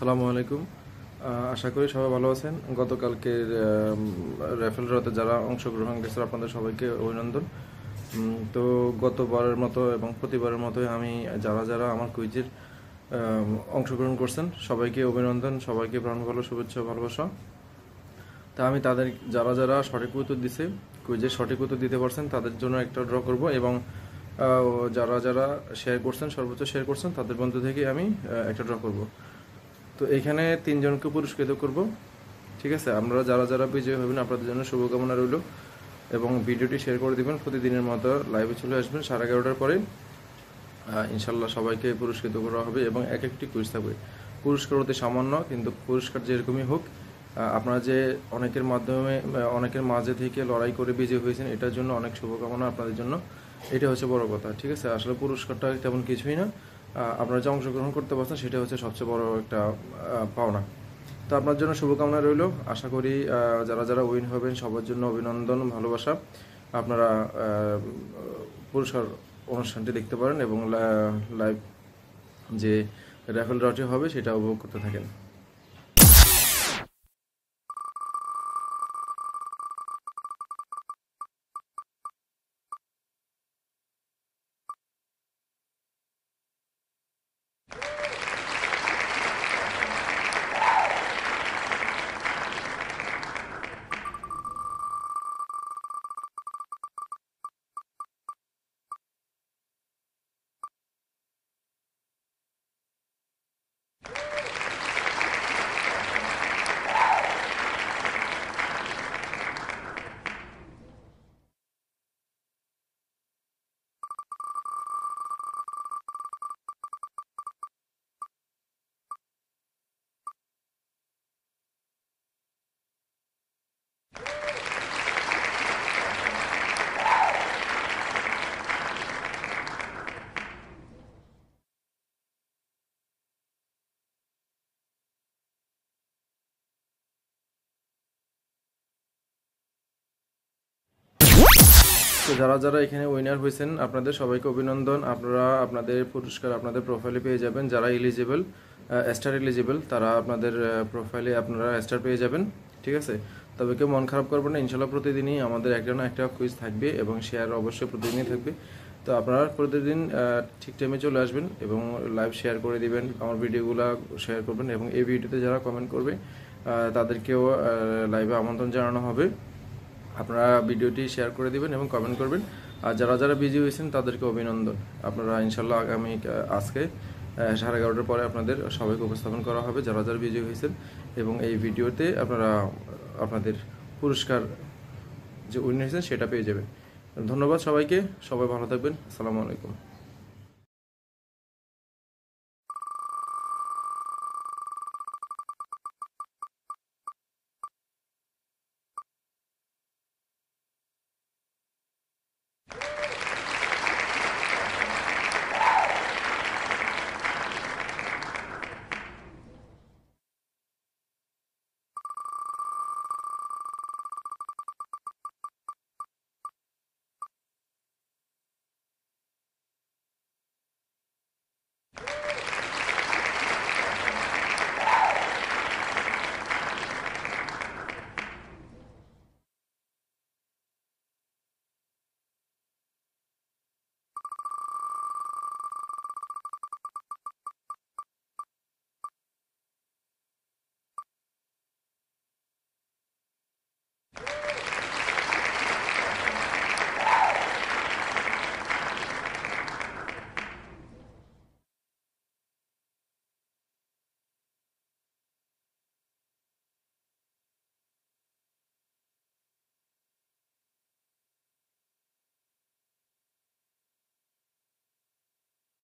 সালামু আলাইকুম আশা করি সবাই ভালো আছেন গতকালকের র্যাফেল রাতে যারা অংশগ্রহণ করেছে আপনাদের সবাইকে অভিনন্দন তো গতবারের মতো এবং প্রতিবারের মতোই আমি যারা যারা আমার কুইজের অংশগ্রহণ করছেন সবাইকে অভিনন্দন সবাইকে প্রাণ ভালো শুভেচ্ছা ভালোবাসা তা আমি তাদের যারা যারা সঠিক উত্তর দিছে কুইজের সঠিক উত্তর দিতে পারছেন তাদের জন্য একটা ড্র করব এবং যারা যারা শেয়ার করছেন সর্বোচ্চ শেয়ার করছেন তাদের বন্ধু থেকে আমি একটা ড্র করবো তো এখানে তিনজনকে পুরস্কৃত করব ঠিক আছে আমরা যারা যারা বিজয়ী হবেন আপনাদের জন্য শুভকামনা রইল এবং ভিডিওটি শেয়ার করে দেবেন প্রতিদিনের মতো লাইভে চলে আসবেন সাড়ে এগারোটার পরে ইনশাল্লাহ সবাইকে পুরস্কৃত করা হবে এবং এক একটি কুইজ থাকবে পুরস্কার অতি সামান্য কিন্তু পুরস্কার যেরকমই হোক আপনারা যে অনেকের মাধ্যমে অনেকের মাঝে থেকে লড়াই করে বিজয়ী হয়েছেন এটার জন্য অনেক শুভকামনা আপনাদের জন্য এটা হচ্ছে বড় কথা ঠিক আছে আসলে পুরস্কারটা তেমন কিছুই না আপনারা যে অংশগ্রহণ করতে পারছেন সেটা হচ্ছে সবচেয়ে বড় একটা পাওনা তো আপনার জন্য শুভকামনা রইল আশা করি যারা যারা উইন হবেন সবার জন্য অভিনন্দন ভালোবাসা আপনারা পুরস্কার অনুষ্ঠানটি দেখতে পারেন এবং লাইভ যে রাফেল রটি হবে সেটা উপভোগ করতে থাকেন তো যারা যারা এখানে উইনার হয়েছেন আপনাদের সবাইকে অভিনন্দন আপনারা আপনাদের পুরস্কার আপনাদের প্রোফাইলে পেয়ে যাবেন যারা এলিজেবল স্টার এলিজেবল তারা আপনাদের প্রোফাইলে আপনারা স্টার পেয়ে যাবেন ঠিক আছে তবে কেউ মন খারাপ করবেন না ইনশাল্লাহ প্রতিদিনই আমাদের একটা না একটা কুইজ থাকবে এবং শেয়ার অবশ্যই প্রতিদিনই থাকবে তো আপনারা প্রতিদিন ঠিক টাইমে চলে আসবেন এবং লাইভ শেয়ার করে দিবেন আমার ভিডিওগুলো শেয়ার করবেন এবং এই ভিডিওতে যারা কমেন্ট করবে তাদেরকেও লাইভে আমন্ত্রণ জানানো হবে আপনারা ভিডিওটি শেয়ার করে দিবেন এবং কমেন্ট করবেন আর যারা যারা বিজি হয়েছেন তাদেরকে অভিনন্দন আপনারা ইনশাল্লাহ আগামী আজকে সাড়ে এগারোটার পরে আপনাদের সবাইকে উপস্থাপন করা হবে যারা যারা বিজয়ী হয়েছেন এবং এই ভিডিওতে আপনারা আপনাদের পুরস্কার যে উইন হয়েছেন সেটা পেয়ে যাবেন ধন্যবাদ সবাইকে সবাই ভালো থাকবেন আসসালামু আলাইকুম